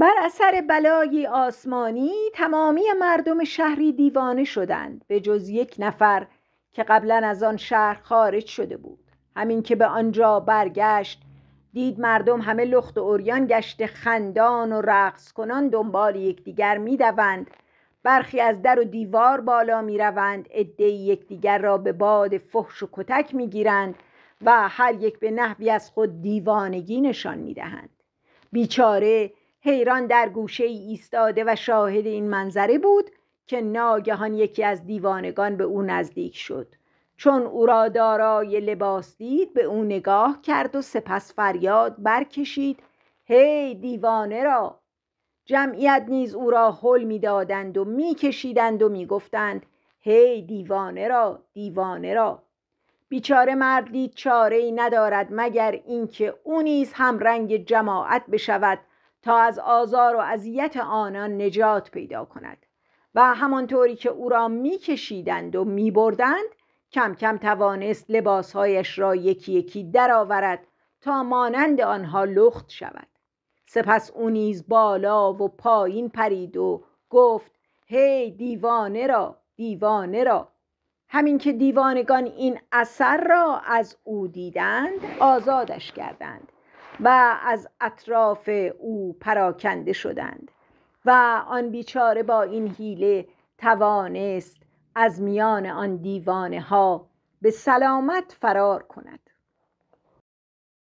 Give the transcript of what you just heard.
بر اثر بلایی آسمانی تمامی مردم شهری دیوانه شدند به جز یک نفر که قبلا از آن شهر خارج شده بود همین که به آنجا برگشت دید مردم همه لخت و اوریان گشته خندان و رقص کنان دنبال یکدیگر میدوند برخی از در و دیوار بالا میروند عدهای یکدیگر را به باد فحش و کتک میگیرند و هر یک به نحوی از خود دیوانگی نشان دهند بیچاره حیران در گوشه ای ایستاده و شاهد این منظره بود که ناگهان یکی از دیوانگان به او نزدیک شد چون او را دارای لباس دید به او نگاه کرد و سپس فریاد برکشید هی دیوانه را جمعیت نیز او را حل میدادند و میکشیدند و میگفتند هی دیوانه را دیوانه را بیچاره مردی چاره ای ندارد مگر اینکه او نیز هم رنگ جماعت بشود تا از آزار و اذیت آنان نجات پیدا کند و همانطوری که او را میکشیدند و میبردند کم کم توانست لباسهایش را یکی یکی درآورد تا مانند آنها لخت شود سپس او نیز بالا و پایین پرید و گفت هی دیوانه را دیوانه را همین که دیوانگان این اثر را از او دیدند آزادش کردند و از اطراف او پراکنده شدند و آن بیچاره با این حیله توانست از میان آن دیوانه ها به سلامت فرار کند